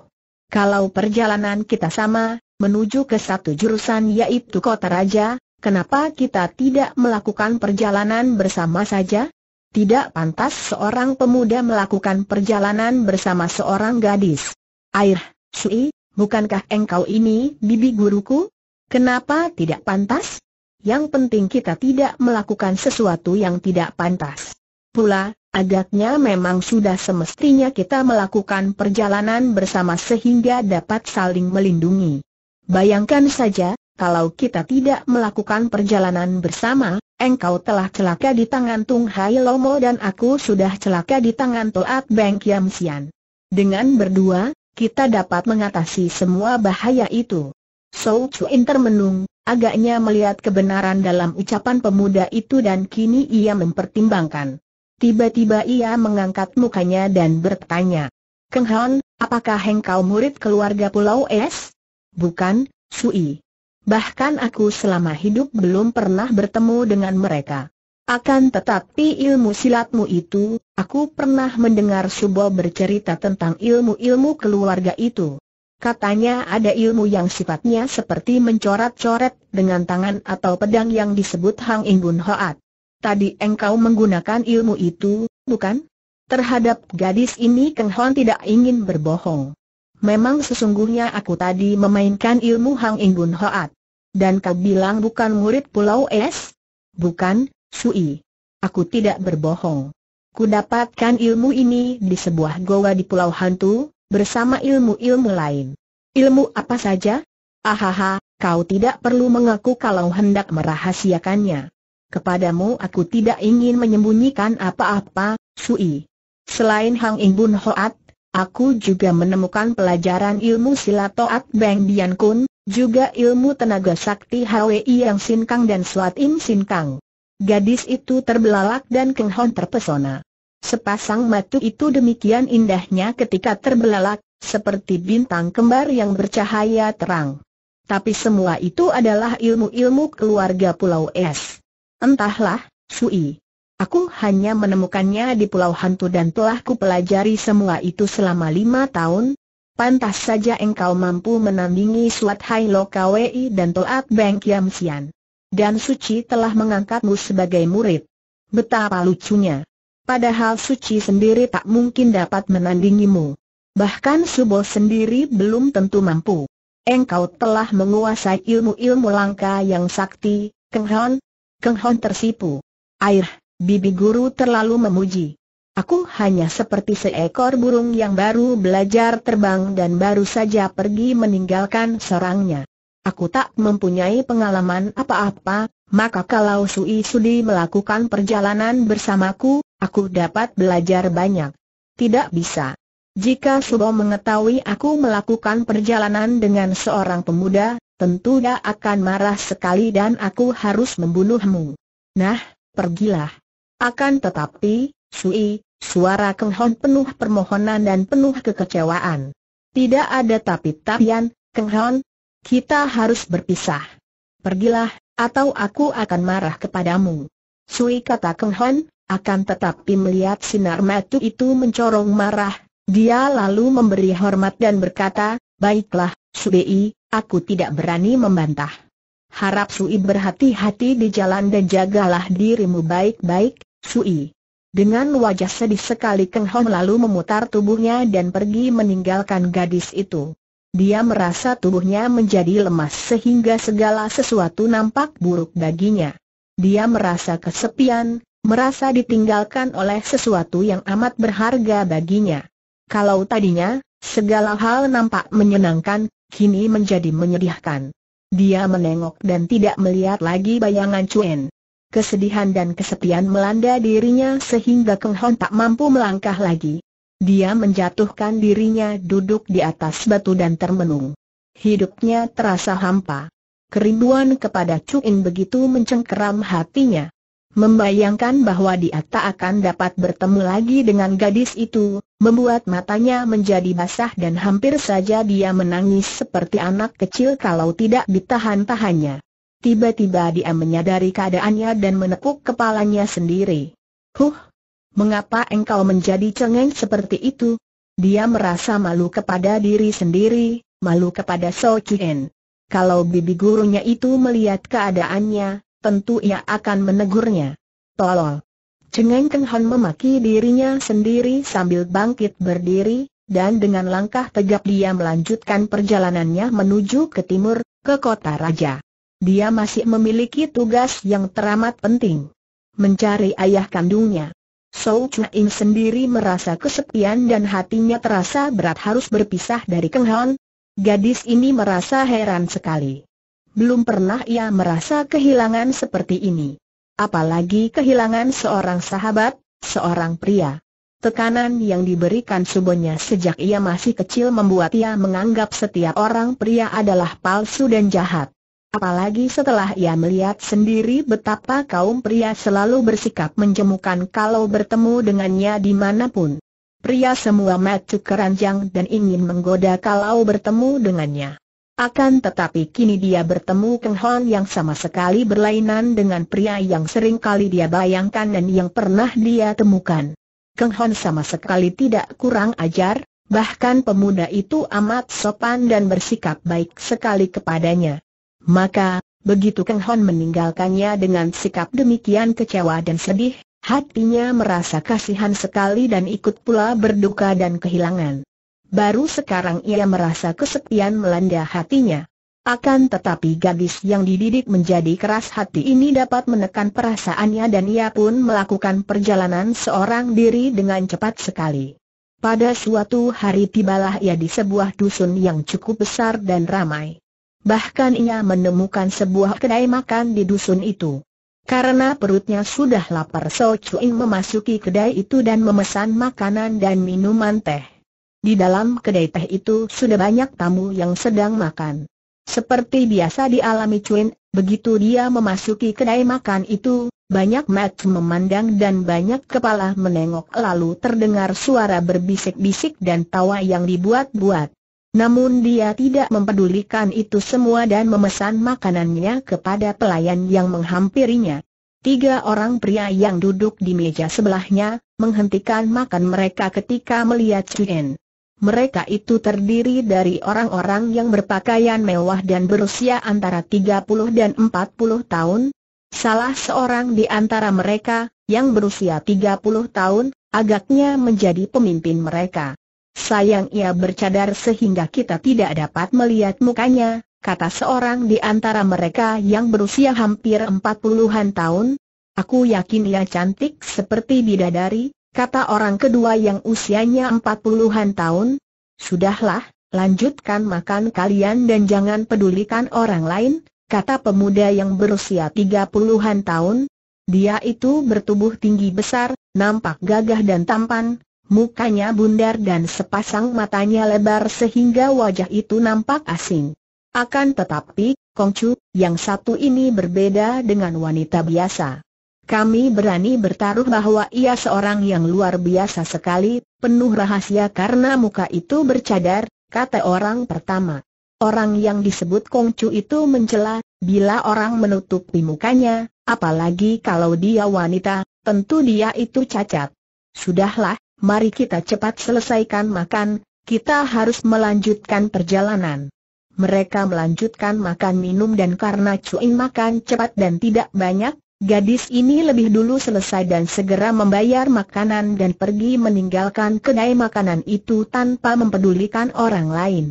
Kalau perjalanan kita sama, menuju ke satu jurusan yaitu kota raja, kenapa kita tidak melakukan perjalanan bersama saja? Tidak pantas seorang pemuda melakukan perjalanan bersama seorang gadis. Air, Sui, bukankah engkau ini bibi guruku? Kenapa tidak pantas? Yang penting kita tidak melakukan sesuatu yang tidak pantas. Pula, agaknya memang sudah semestinya kita melakukan perjalanan bersama sehingga dapat saling melindungi. Bayangkan saja, kalau kita tidak melakukan perjalanan bersama, engkau telah celaka di tangan Tung Hai Lomo dan aku sudah celaka di tangan Toat Beng Kiam Sian. Dengan berdua, kita dapat mengatasi semua bahaya itu. So Chu Inter Agaknya melihat kebenaran dalam ucapan pemuda itu dan kini ia mempertimbangkan. Tiba-tiba ia mengangkat mukanya dan bertanya. Keng Han, apakah engkau murid keluarga Pulau Es? Bukan, Sui. Bahkan aku selama hidup belum pernah bertemu dengan mereka. Akan tetapi ilmu silatmu itu, aku pernah mendengar Subo bercerita tentang ilmu-ilmu keluarga itu. Katanya ada ilmu yang sifatnya seperti mencorat coret dengan tangan atau pedang yang disebut Hang Bun Hoat. Tadi engkau menggunakan ilmu itu, bukan? Terhadap gadis ini Keng Hon tidak ingin berbohong. Memang sesungguhnya aku tadi memainkan ilmu Hang Bun Hoat. Dan kau bilang bukan murid Pulau Es? Bukan, Sui. Aku tidak berbohong. Ku dapatkan ilmu ini di sebuah goa di Pulau Hantu, bersama ilmu-ilmu lain. Ilmu apa saja? Ahaha, kau tidak perlu mengaku kalau hendak merahasiakannya. Kepadamu aku tidak ingin menyembunyikan apa-apa, Sui. Selain Hang Ingbun Hoat, aku juga menemukan pelajaran ilmu Toat Beng Dian Kun, juga ilmu tenaga sakti Hwi yang Sin Kang dan Suat Im Sin Kang. Gadis itu terbelalak dan Keng Hon terpesona. Sepasang mata itu demikian indahnya ketika terbelalak, seperti bintang kembar yang bercahaya terang. Tapi semua itu adalah ilmu-ilmu keluarga Pulau Es. Entahlah, Sui. Aku hanya menemukannya di Pulau Hantu dan telah kupelajari semua itu selama lima tahun. Pantas saja engkau mampu menandingi Suat Hai Lo Kwei dan Toat Beng Kiam Sian. Dan Suci telah mengangkatmu sebagai murid. Betapa lucunya. Padahal suci sendiri tak mungkin dapat menandingimu. Bahkan Subo sendiri belum tentu mampu. Engkau telah menguasai ilmu-ilmu langka yang sakti, Keng Hon. Keng Hon tersipu. Air, bibi guru terlalu memuji. Aku hanya seperti seekor burung yang baru belajar terbang dan baru saja pergi meninggalkan sarangnya. Aku tak mempunyai pengalaman apa-apa, maka kalau Sui Sudi melakukan perjalanan bersamaku, Aku dapat belajar banyak. Tidak bisa. Jika Subo mengetahui aku melakukan perjalanan dengan seorang pemuda, tentu dia akan marah sekali dan aku harus membunuhmu. Nah, pergilah. Akan tetapi, Sui, suara Kenghon penuh permohonan dan penuh kekecewaan. Tidak ada tapi-tapian, Kenghon, kita harus berpisah. Pergilah, atau aku akan marah kepadamu. Sui kata Kenghon, akan tetapi melihat sinar mata itu mencorong marah, dia lalu memberi hormat dan berkata, Baiklah, sui aku tidak berani membantah. Harap Sui berhati-hati di jalan dan jagalah dirimu baik-baik, Sui. Dengan wajah sedih sekali Keng hong lalu memutar tubuhnya dan pergi meninggalkan gadis itu. Dia merasa tubuhnya menjadi lemas sehingga segala sesuatu nampak buruk baginya. Dia merasa kesepian, merasa ditinggalkan oleh sesuatu yang amat berharga baginya. Kalau tadinya, segala hal nampak menyenangkan, kini menjadi menyedihkan. Dia menengok dan tidak melihat lagi bayangan Cuen. Kesedihan dan kesepian melanda dirinya sehingga Keng Hon tak mampu melangkah lagi. Dia menjatuhkan dirinya duduk di atas batu dan termenung. Hidupnya terasa hampa. Kerinduan kepada Cuin begitu mencengkeram hatinya. Membayangkan bahwa dia tak akan dapat bertemu lagi dengan gadis itu, membuat matanya menjadi basah dan hampir saja dia menangis seperti anak kecil kalau tidak ditahan-tahannya. Tiba-tiba dia menyadari keadaannya dan menekuk kepalanya sendiri. Huh, mengapa engkau menjadi cengeng seperti itu? Dia merasa malu kepada diri sendiri, malu kepada So Chien. Kalau bibi gurunya itu melihat keadaannya, tentu ia akan menegurnya. Tolol. Cengeng Keng Han memaki dirinya sendiri sambil bangkit berdiri, dan dengan langkah tegap dia melanjutkan perjalanannya menuju ke timur, ke kota raja. Dia masih memiliki tugas yang teramat penting. Mencari ayah kandungnya. Sou Chuin sendiri merasa kesepian dan hatinya terasa berat harus berpisah dari Keng Han. Gadis ini merasa heran sekali. Belum pernah ia merasa kehilangan seperti ini. Apalagi kehilangan seorang sahabat, seorang pria. Tekanan yang diberikan subonya sejak ia masih kecil membuat ia menganggap setiap orang pria adalah palsu dan jahat. Apalagi setelah ia melihat sendiri betapa kaum pria selalu bersikap menjemukan kalau bertemu dengannya dimanapun. Pria semua macu keranjang dan ingin menggoda kalau bertemu dengannya. Akan tetapi kini dia bertemu Keng Hon yang sama sekali berlainan dengan pria yang sering kali dia bayangkan dan yang pernah dia temukan. Keng Hon sama sekali tidak kurang ajar, bahkan pemuda itu amat sopan dan bersikap baik sekali kepadanya. Maka, begitu Keng Hon meninggalkannya dengan sikap demikian kecewa dan sedih, hatinya merasa kasihan sekali dan ikut pula berduka dan kehilangan baru sekarang ia merasa kesepian melanda hatinya. Akan tetapi gadis yang dididik menjadi keras hati ini dapat menekan perasaannya dan ia pun melakukan perjalanan seorang diri dengan cepat sekali. Pada suatu hari tibalah ia di sebuah dusun yang cukup besar dan ramai. Bahkan ia menemukan sebuah kedai makan di dusun itu. Karena perutnya sudah lapar So Chuing memasuki kedai itu dan memesan makanan dan minuman teh. Di dalam kedai teh itu sudah banyak tamu yang sedang makan. Seperti biasa dialami Cuen, begitu dia memasuki kedai makan itu, banyak mata memandang dan banyak kepala menengok lalu terdengar suara berbisik-bisik dan tawa yang dibuat-buat. Namun dia tidak mempedulikan itu semua dan memesan makanannya kepada pelayan yang menghampirinya. Tiga orang pria yang duduk di meja sebelahnya, menghentikan makan mereka ketika melihat Cuen. Mereka itu terdiri dari orang-orang yang berpakaian mewah dan berusia antara 30 dan 40 tahun. Salah seorang di antara mereka, yang berusia 30 tahun, agaknya menjadi pemimpin mereka. Sayang ia bercadar sehingga kita tidak dapat melihat mukanya, kata seorang di antara mereka yang berusia hampir 40-an tahun. Aku yakin ia cantik seperti bidadari, kata orang kedua yang usianya empat puluhan tahun. Sudahlah, lanjutkan makan kalian dan jangan pedulikan orang lain, kata pemuda yang berusia tiga puluhan tahun. Dia itu bertubuh tinggi besar, nampak gagah dan tampan, mukanya bundar dan sepasang matanya lebar sehingga wajah itu nampak asing. Akan tetapi, Kongcu, yang satu ini berbeda dengan wanita biasa. Kami berani bertaruh bahwa ia seorang yang luar biasa sekali, penuh rahasia karena muka itu bercadar, kata orang pertama. Orang yang disebut Kongcu itu mencela, bila orang menutupi mukanya, apalagi kalau dia wanita, tentu dia itu cacat. Sudahlah, mari kita cepat selesaikan makan, kita harus melanjutkan perjalanan. Mereka melanjutkan makan minum dan karena Cuin makan cepat dan tidak banyak, Gadis ini lebih dulu selesai dan segera membayar makanan dan pergi meninggalkan kedai makanan itu tanpa mempedulikan orang lain.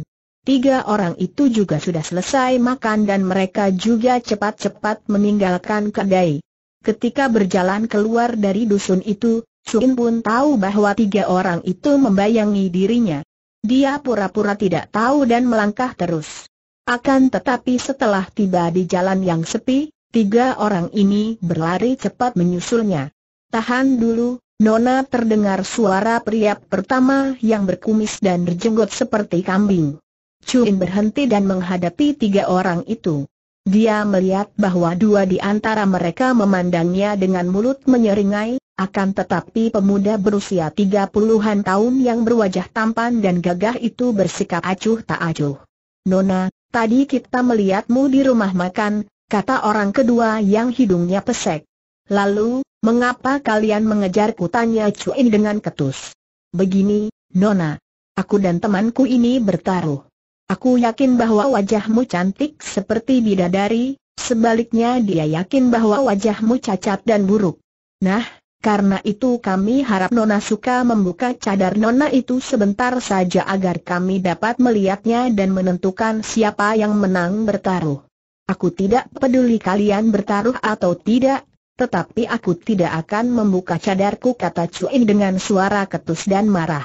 Tiga orang itu juga sudah selesai makan dan mereka juga cepat-cepat meninggalkan kedai. Ketika berjalan keluar dari dusun itu, Suin pun tahu bahwa tiga orang itu membayangi dirinya. Dia pura-pura tidak tahu dan melangkah terus. Akan tetapi setelah tiba di jalan yang sepi, Tiga orang ini berlari cepat menyusulnya. Tahan dulu, Nona terdengar suara pria pertama yang berkumis dan berjenggot seperti kambing. Cuin berhenti dan menghadapi tiga orang itu. Dia melihat bahwa dua di antara mereka memandangnya dengan mulut menyeringai, akan tetapi pemuda berusia tiga puluhan tahun yang berwajah tampan dan gagah itu bersikap acuh tak acuh. Nona, tadi kita melihatmu di rumah makan, kata orang kedua yang hidungnya pesek. Lalu, mengapa kalian mengejar tanya Cuin dengan ketus? Begini, Nona. Aku dan temanku ini bertaruh. Aku yakin bahwa wajahmu cantik seperti bidadari, sebaliknya dia yakin bahwa wajahmu cacat dan buruk. Nah, karena itu kami harap Nona suka membuka cadar Nona itu sebentar saja agar kami dapat melihatnya dan menentukan siapa yang menang bertaruh. Aku tidak peduli kalian bertaruh atau tidak, tetapi aku tidak akan membuka cadarku kata Cuin dengan suara ketus dan marah.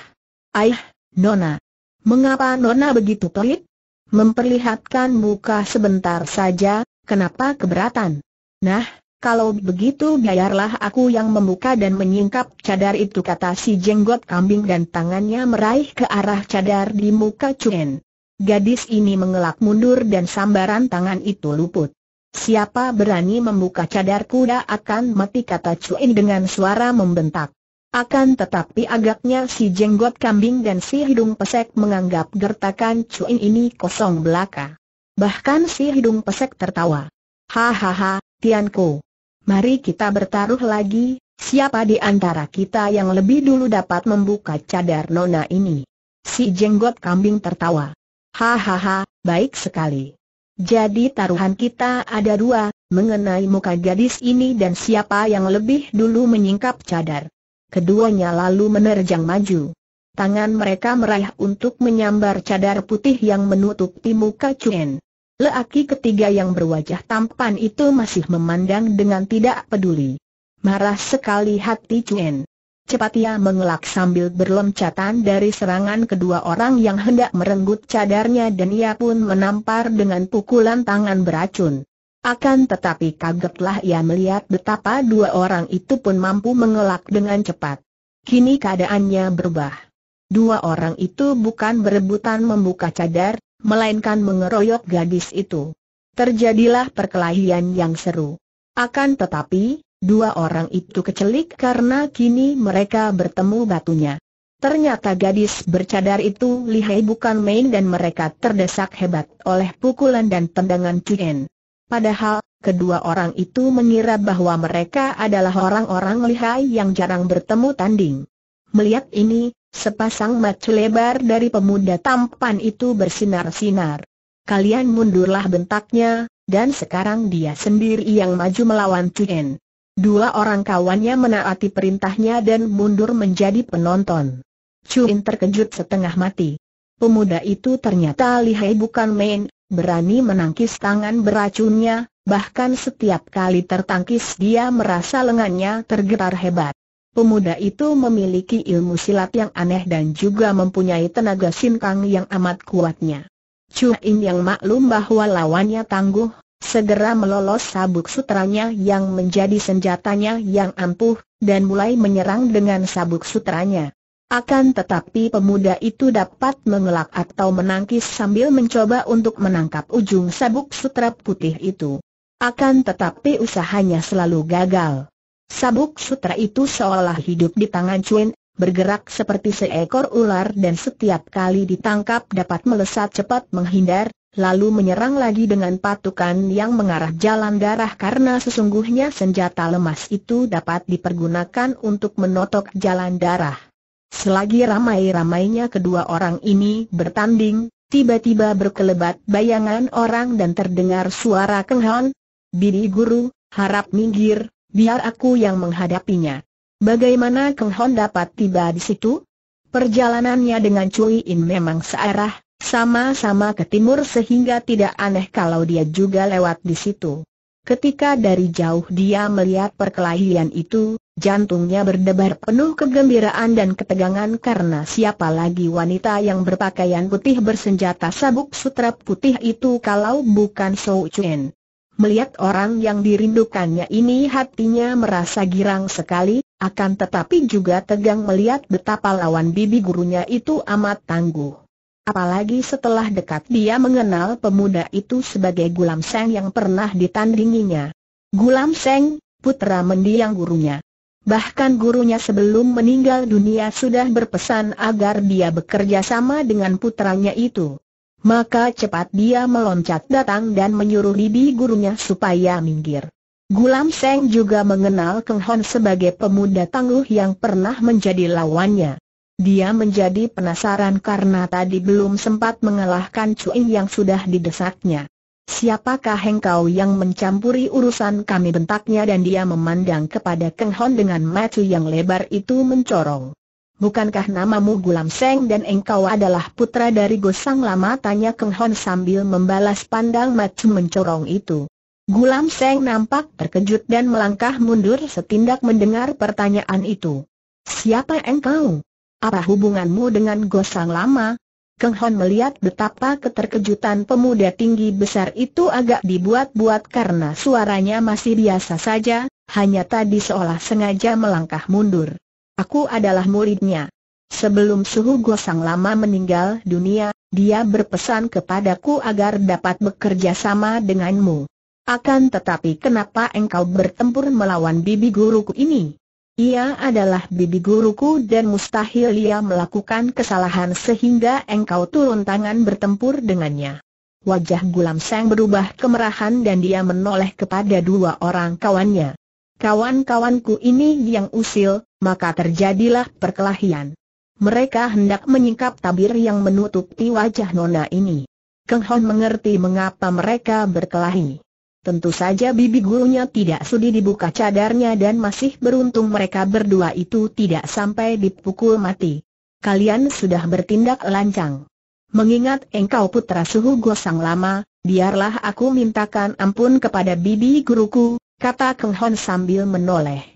Aih, Nona. Mengapa Nona begitu pelit? Memperlihatkan muka sebentar saja, kenapa keberatan? Nah, kalau begitu biarlah aku yang membuka dan menyingkap cadar itu kata si jenggot kambing dan tangannya meraih ke arah cadar di muka Cuen. Gadis ini mengelak mundur dan sambaran tangan itu luput. Siapa berani membuka cadar kuda akan mati kata Cuin dengan suara membentak. Akan tetapi agaknya si jenggot kambing dan si hidung pesek menganggap gertakan Cuin ini kosong belaka. Bahkan si hidung pesek tertawa. Hahaha, Tianku. Mari kita bertaruh lagi, siapa di antara kita yang lebih dulu dapat membuka cadar nona ini? Si jenggot kambing tertawa. Hahaha, baik sekali. Jadi taruhan kita ada dua, mengenai muka gadis ini dan siapa yang lebih dulu menyingkap cadar. Keduanya lalu menerjang maju. Tangan mereka meraih untuk menyambar cadar putih yang menutupi muka Cuen. Leaki ketiga yang berwajah tampan itu masih memandang dengan tidak peduli. Marah sekali hati Cuen. Cepat ia mengelak sambil berloncatan dari serangan kedua orang yang hendak merenggut cadarnya dan ia pun menampar dengan pukulan tangan beracun. Akan tetapi kagetlah ia melihat betapa dua orang itu pun mampu mengelak dengan cepat. Kini keadaannya berubah. Dua orang itu bukan berebutan membuka cadar, melainkan mengeroyok gadis itu. Terjadilah perkelahian yang seru. Akan tetapi, Dua orang itu kecelik karena kini mereka bertemu batunya. Ternyata gadis bercadar itu lihai bukan main dan mereka terdesak hebat oleh pukulan dan tendangan Cuen. Padahal, kedua orang itu mengira bahwa mereka adalah orang-orang lihai yang jarang bertemu tanding. Melihat ini, sepasang mata lebar dari pemuda tampan itu bersinar-sinar. Kalian mundurlah bentaknya, dan sekarang dia sendiri yang maju melawan Cuen. Dua orang kawannya menaati perintahnya dan mundur menjadi penonton. Cuin terkejut setengah mati. Pemuda itu ternyata lihai bukan main, berani menangkis tangan beracunnya, bahkan setiap kali tertangkis dia merasa lengannya tergetar hebat. Pemuda itu memiliki ilmu silat yang aneh dan juga mempunyai tenaga sinkang yang amat kuatnya. In yang maklum bahwa lawannya tangguh, segera melolos sabuk sutranya yang menjadi senjatanya yang ampuh, dan mulai menyerang dengan sabuk sutranya. Akan tetapi pemuda itu dapat mengelak atau menangkis sambil mencoba untuk menangkap ujung sabuk sutra putih itu. Akan tetapi usahanya selalu gagal. Sabuk sutra itu seolah hidup di tangan Chuen, bergerak seperti seekor ular dan setiap kali ditangkap dapat melesat cepat menghindar, lalu menyerang lagi dengan patukan yang mengarah jalan darah karena sesungguhnya senjata lemas itu dapat dipergunakan untuk menotok jalan darah. Selagi ramai-ramainya kedua orang ini bertanding, tiba-tiba berkelebat bayangan orang dan terdengar suara kenghan, Bidi guru, harap minggir, biar aku yang menghadapinya. Bagaimana Keng Hon dapat tiba di situ? Perjalanannya dengan Cui In memang searah, sama-sama ke timur sehingga tidak aneh kalau dia juga lewat di situ. Ketika dari jauh dia melihat perkelahian itu, jantungnya berdebar penuh kegembiraan dan ketegangan karena siapa lagi wanita yang berpakaian putih bersenjata sabuk sutra putih itu kalau bukan Sou Chuen. Melihat orang yang dirindukannya ini hatinya merasa girang sekali, akan tetapi juga tegang melihat betapa lawan bibi gurunya itu amat tangguh. Apalagi setelah dekat dia mengenal pemuda itu sebagai Gulam Seng yang pernah ditandinginya. Gulam Seng, putra mendiang gurunya. Bahkan gurunya sebelum meninggal dunia sudah berpesan agar dia bekerja sama dengan putranya itu. Maka cepat dia meloncat datang dan menyuruh bibi gurunya supaya minggir. Gulam Seng juga mengenal Keng Hon sebagai pemuda tangguh yang pernah menjadi lawannya. Dia menjadi penasaran karena tadi belum sempat mengalahkan Cui yang sudah didesaknya. Siapakah engkau yang mencampuri urusan kami bentaknya dan dia memandang kepada Keng Hon dengan mata yang lebar itu mencorong. Bukankah namamu Gulam Seng dan engkau adalah putra dari Gosang Lama tanya Keng Hon sambil membalas pandang mata mencorong itu. Gulam Seng nampak terkejut dan melangkah mundur setindak mendengar pertanyaan itu. Siapa engkau? Apa hubunganmu dengan Gosang lama? Keng Hon melihat betapa keterkejutan pemuda tinggi besar itu agak dibuat-buat karena suaranya masih biasa saja, hanya tadi seolah sengaja melangkah mundur. Aku adalah muridnya. Sebelum suhu Gosang lama meninggal dunia, dia berpesan kepadaku agar dapat bekerja sama denganmu. Akan tetapi kenapa engkau bertempur melawan bibi guruku ini? Ia adalah bibi guruku dan mustahil ia melakukan kesalahan sehingga engkau turun tangan bertempur dengannya. Wajah Gulam Seng berubah kemerahan dan dia menoleh kepada dua orang kawannya. Kawan-kawanku ini yang usil, maka terjadilah perkelahian. Mereka hendak menyingkap tabir yang menutupi wajah nona ini. Keng Hon mengerti mengapa mereka berkelahi. Tentu saja bibi gurunya tidak sudi dibuka cadarnya dan masih beruntung mereka berdua itu tidak sampai dipukul mati. Kalian sudah bertindak lancang. Mengingat engkau putra suhu gosang lama, biarlah aku mintakan ampun kepada bibi guruku, kata Keng Hon sambil menoleh.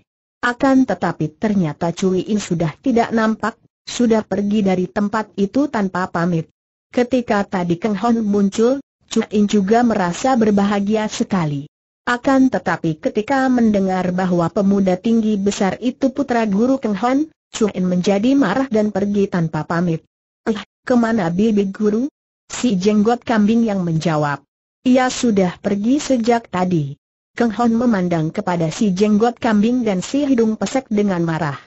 Akan tetapi ternyata Cui In sudah tidak nampak, sudah pergi dari tempat itu tanpa pamit. Ketika tadi Keng Hon muncul, Cuin juga merasa berbahagia sekali. Akan tetapi ketika mendengar bahwa pemuda tinggi besar itu putra guru Keng Hon, Cuin menjadi marah dan pergi tanpa pamit. Eh, kemana bibi guru? Si jenggot kambing yang menjawab. Ia sudah pergi sejak tadi. Keng Hon memandang kepada si jenggot kambing dan si hidung pesek dengan marah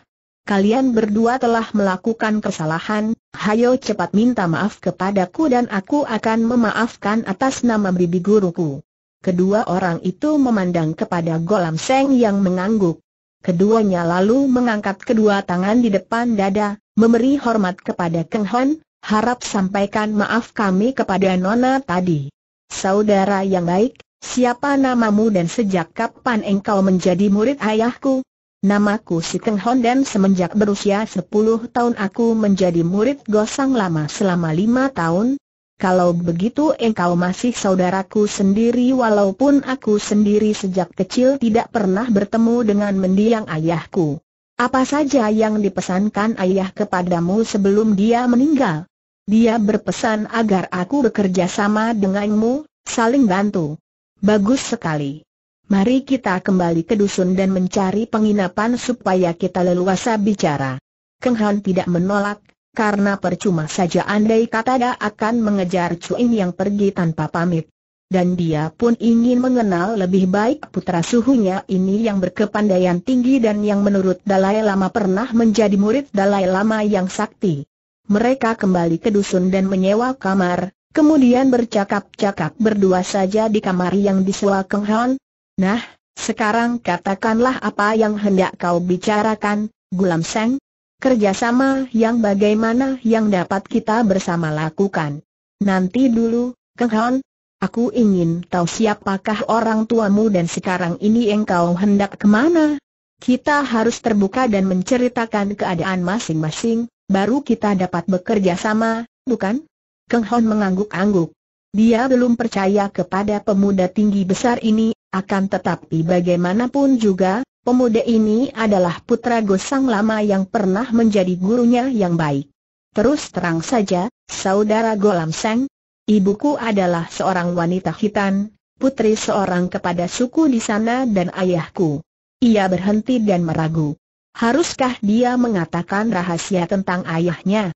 kalian berdua telah melakukan kesalahan, hayo cepat minta maaf kepadaku dan aku akan memaafkan atas nama bibi guruku. Kedua orang itu memandang kepada Golam Seng yang mengangguk. Keduanya lalu mengangkat kedua tangan di depan dada, memberi hormat kepada Keng Hon, harap sampaikan maaf kami kepada Nona tadi. Saudara yang baik, siapa namamu dan sejak kapan engkau menjadi murid ayahku? Namaku Teng Hon dan semenjak berusia 10 tahun aku menjadi murid Gosang Lama selama 5 tahun. Kalau begitu engkau masih saudaraku sendiri walaupun aku sendiri sejak kecil tidak pernah bertemu dengan mendiang ayahku. Apa saja yang dipesankan ayah kepadamu sebelum dia meninggal? Dia berpesan agar aku bekerja sama denganmu, saling bantu. Bagus sekali. Mari kita kembali ke dusun dan mencari penginapan supaya kita leluasa bicara. Keng Han tidak menolak, karena percuma saja andai kata dia akan mengejar Cuin yang pergi tanpa pamit. Dan dia pun ingin mengenal lebih baik putra suhunya ini yang berkepandaian tinggi dan yang menurut Dalai Lama pernah menjadi murid Dalai Lama yang sakti. Mereka kembali ke dusun dan menyewa kamar, kemudian bercakap-cakap berdua saja di kamar yang disewa Keng Han, Nah, sekarang katakanlah apa yang hendak kau bicarakan, Gulam Seng. Kerjasama yang bagaimana yang dapat kita bersama lakukan. Nanti dulu, Keng Hon, aku ingin tahu siapakah orang tuamu dan sekarang ini engkau hendak kemana? Kita harus terbuka dan menceritakan keadaan masing-masing, baru kita dapat bekerja sama, bukan? Keng Hon mengangguk-angguk. Dia belum percaya kepada pemuda tinggi besar ini, akan tetapi bagaimanapun juga, pemuda ini adalah putra Gosang Lama yang pernah menjadi gurunya yang baik. Terus terang saja, saudara Golam Seng, ibuku adalah seorang wanita hitam, putri seorang kepada suku di sana dan ayahku. Ia berhenti dan meragu. Haruskah dia mengatakan rahasia tentang ayahnya?